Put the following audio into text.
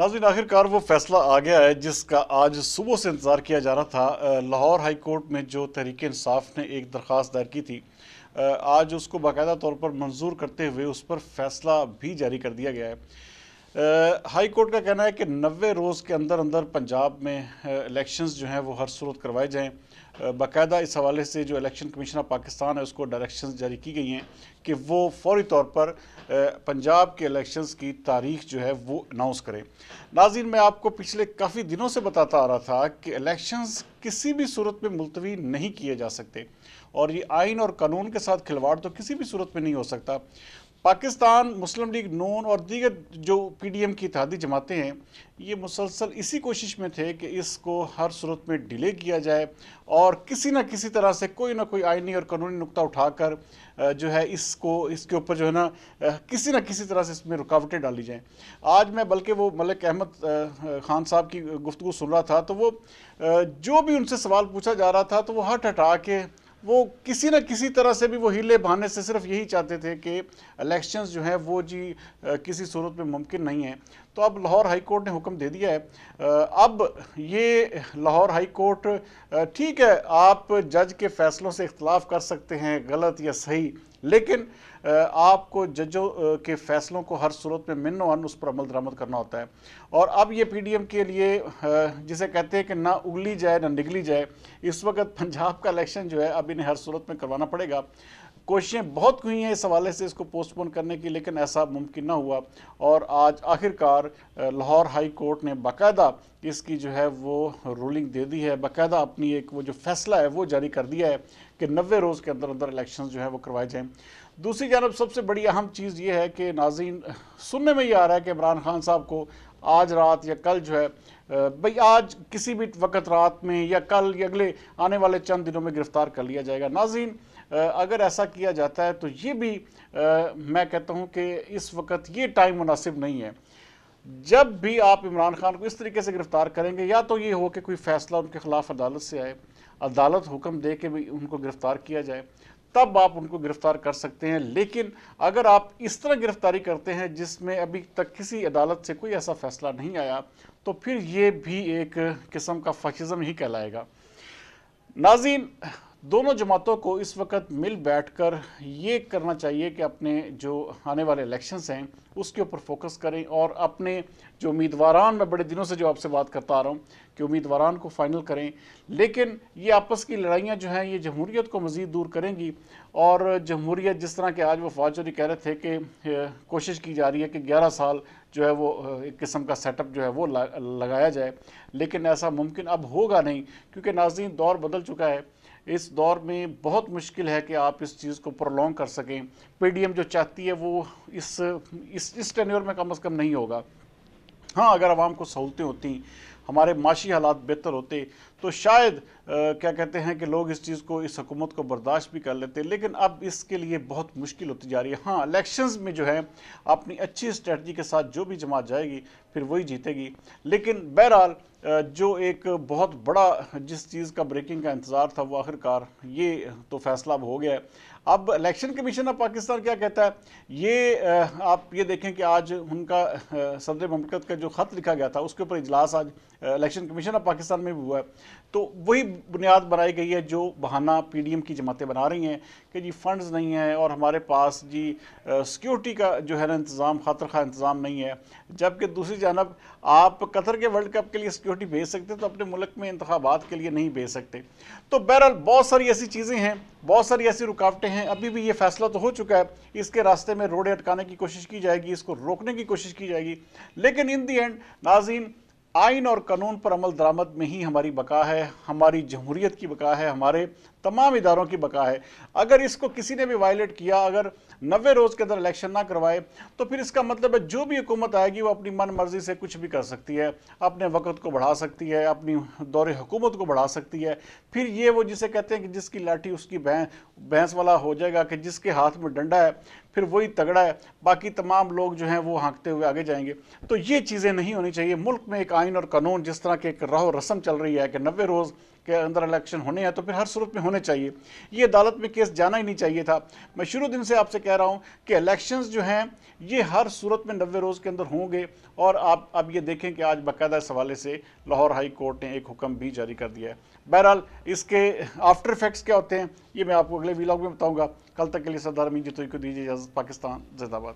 नाजिन आखिरकार वो फैसला आ गया है जिसका आज सुबह से इंतज़ार किया जा रहा था लाहौर हाई कोर्ट में जो तहरीक इंसाफ ने एक दरख्वास्त दायर की थी आज उसको बाकायदा तौर पर मंजूर करते हुए उस पर फैसला भी जारी कर दिया गया है हाई कोर्ट का कहना है कि नबे रोज़ के अंदर अंदर पंजाब में इलेक्शंस जो हैं वो हर सूरत करवाए जाएं बाकायदा इस हवाले से जो इलेक्शन कमीशन ऑफ पाकिस्तान है उसको डायरेक्शंस जारी की गई हैं कि वो फौरी तौर पर पंजाब के इलेक्शंस की तारीख जो है वो अनाउंस करें नाजिन मैं आपको पिछले काफ़ी दिनों से बताता आ रहा था कि इलेक्शंस किसी भी सूरत में मुलतवी नहीं किए जा सकते और ये आइन और कानून के साथ खिलवाड़ तो किसी भी सूरत में नहीं हो सकता पाकिस्तान मुस्लिम लीग नून और दीगर जो पी डी एम की इतिहादी जमातें हैं ये मुसलसल इसी कोशिश में थे कि इसको हर सूरत में डिले किया जाए और किसी न किसी तरह से कोई ना कोई आइनी और कानूनी नुकता उठाकर जो है इसको इसके ऊपर जो है ना किसी न किसी तरह से इसमें रुकावटें डाली जाएँ आज मैं बल्कि वो मलिक अहमद ख़ान साहब की गुफ्तु सुन रहा था तो वो जो भी उनसे सवाल पूछा जा रहा था तो वो हट हटा के वो किसी न किसी तरह से भी वो हीले बहाने से सिर्फ यही चाहते थे कि इलेक्शंस जो हैं वो जी किसी सूरत में मुमकिन नहीं है तो अब लाहौर हाई कोर्ट ने हुक्म दे दिया है अब ये लाहौर हाई कोर्ट ठीक है आप जज के फैसलों से इख्तलाफ कर सकते हैं गलत या सही लेकिन आपको जजों के फैसलों को हर सूरत में मिन वन उस पर अमल दरामद करना होता है और अब ये पीडीएम के लिए जिसे कहते हैं कि ना उगली जाए ना निगली जाए इस वक्त पंजाब का इलेक्शन जो है अब इन्हें हर सूरत में करवाना पड़ेगा कोशिशें बहुत हुई हैं इस हवाले से इसको पोस्टपोन करने की लेकिन ऐसा मुमकिन ना हुआ और आज आखिरकार और लाहौर हाई कोर्ट ने बाकायदा इसकी जो है वो रूलिंग दे दी है बाकायदा अपनी एक वो जो फैसला है वो जारी कर दिया है कि नबे रोज़ के अंदर अंदर इलेक्शन जो है वो करवाए जाएँ दूसरी जानब सबसे बड़ी अहम चीज़ ये है कि नाजीन सुनने में ये आ रहा है कि इमरान खान साहब को आज रात या कल जो है भाई आज किसी भी वक्त रात में या कल या अगले आने वाले चंद दिनों में गिरफ़्तार कर लिया जाएगा नाजीन अगर ऐसा किया जाता है तो ये भी आ, मैं कहता हूँ कि इस वक्त ये टाइम मुनासिब नहीं है जब भी आप इमरान खान को इस तरीके से गिरफ्तार करेंगे या तो ये हो कि कोई फैसला उनके खिलाफ अदालत से आए अदालत हुक्म दे के भी उनको गिरफ्तार किया जाए तब आप उनको गिरफ्तार कर सकते हैं लेकिन अगर आप इस तरह गिरफ्तारी करते हैं जिसमें अभी तक किसी अदालत से कोई ऐसा फैसला नहीं आया तो फिर ये भी एक किस्म का फशिज़म ही कहलाएगा नाजीन दोनों जमातों को इस वक्त मिल बैठकर ये करना चाहिए कि अपने जो आने वाले इलेक्शंस हैं उसके ऊपर फोकस करें और अपने जो उम्मीदवारान मैं बड़े दिनों से जो आपसे बात करता आ रहा हूँ कि उम्मीदवारान को फाइनल करें लेकिन ये आपस की लड़ाइयाँ जो हैं ये जमहूरीत को मज़ीद दूर करेंगी और जमहूरीत जिस तरह के आज वो फौज चौधरी कह रहे थे कि कोशिश की जा रही है कि ग्यारह साल जो है वो एक किस्म का सेटअप जो है वो लगाया जाए लेकिन ऐसा मुमकिन अब होगा नहीं क्योंकि नाजीन दौर बदल चुका है इस दौर में बहुत मुश्किल है कि आप इस चीज़ को प्रोलॉन्ग कर सकें पीडीएम जो चाहती है वो इस इस इस टेन्योर में कम अज़ कम नहीं होगा हाँ अगर आवाम को सहूलतें होती हमारे माशी हालात बेहतर होते तो शायद आ, क्या कहते हैं कि लोग इस चीज़ को इस हकूमत को बर्दाश्त भी कर लेते लेकिन अब इसके लिए बहुत मुश्किल होती जा रही है हाँ इलेक्शंस में जो है अपनी अच्छी स्ट्रेटजी के साथ जो भी जमात जाएगी फिर वही जीतेगी लेकिन बहरहाल जो एक बहुत बड़ा जिस चीज़ का ब्रेकिंग का इंतज़ार था वो आखिरकार ये तो फैसला अब हो गया है अब इलेक्शन कमीशन ऑफ पाकिस्तान क्या कहता है ये आप ये देखें कि आज उनका सदर ममलकत का जो ख़त लिखा गया था उसके ऊपर इजलास आज इलेक्शन कमीशन ऑफ पाकिस्तान में भी हुआ है तो वही बुनियाद बनाई गई है जो बहाना पी डी एम की जमातें बना रही हैं कि जी फ़ंड्स नहीं हैं और हमारे पास जी सिक्योरिटी का जो है ना इंतज़ाम खातर खा इंतज़ाम नहीं है जबकि दूसरी जानब आप कतर के वर्ल्ड कप के लिए सिक्योरिटी भेज सकते तो अपने मुल्क में इंतबात के लिए नहीं भेज सकते तो बहरहाल बहुत सारी ऐसी चीज़ें हैं बहुत सारी ऐसी रुकावटें हैं अभी भी ये फैसला तो हो चुका है इसके रास्ते में रोडें अटकाने की कोशिश की जाएगी इसको रोकने की कोशिश की जाएगी लेकिन इन दी एंड नाजीन आइन और कानून पर अमल दरामद में ही हमारी बका है हमारी जमहूरीत की बका है हमारे तमाम इदारों की बका है अगर इसको किसी ने भी वायलेट किया अगर नबे रोज़ के अंदर इलेक्शन ना करवाए तो फिर इसका मतलब है जो भी हुकूमत आएगी वो अपनी मन मर्जी से कुछ भी कर सकती है अपने वक्त को बढ़ा सकती है अपनी दौरे हुकूमत को बढ़ा सकती है फिर ये वो जिसे कहते हैं कि जिसकी लाठी उसकी भैंस भैंस वाला हो जाएगा कि जिसके हाथ में डंडा है फिर वही तगड़ा है बाकी तमाम लोग जो हैं वो हाँकते हुए आगे जाएंगे तो ये चीज़ें नहीं होनी चाहिए मुल्क में एक आइन और कानून जिस तरह की एक राह रस्म चल रही है कि नबे रोज़ के अंदर इलेक्शन होने हैं तो फिर हर सूरत में होने चाहिए ये अदालत में केस जाना ही नहीं चाहिए था मैं शुरू दिन से आपसे कह रहा हूँ कि इलेक्शन जो हैं ये हर सूरत में नबे रोज़ के अंदर होंगे और आप अब ये देखें कि आज बाकायदा इस हवाले से लाहौर हाई कोर्ट ने एक हुक्म भी जारी कर दिया है बहरहाल इसके आफ्टर इफेक्ट्स क्या होते हैं ये मैं आपको अगले वीलॉग में बताऊँगा कल तक के लिए सरदार मीन जी तो को दीजिए इजाज़त पाकिस्तान जिंदाबाद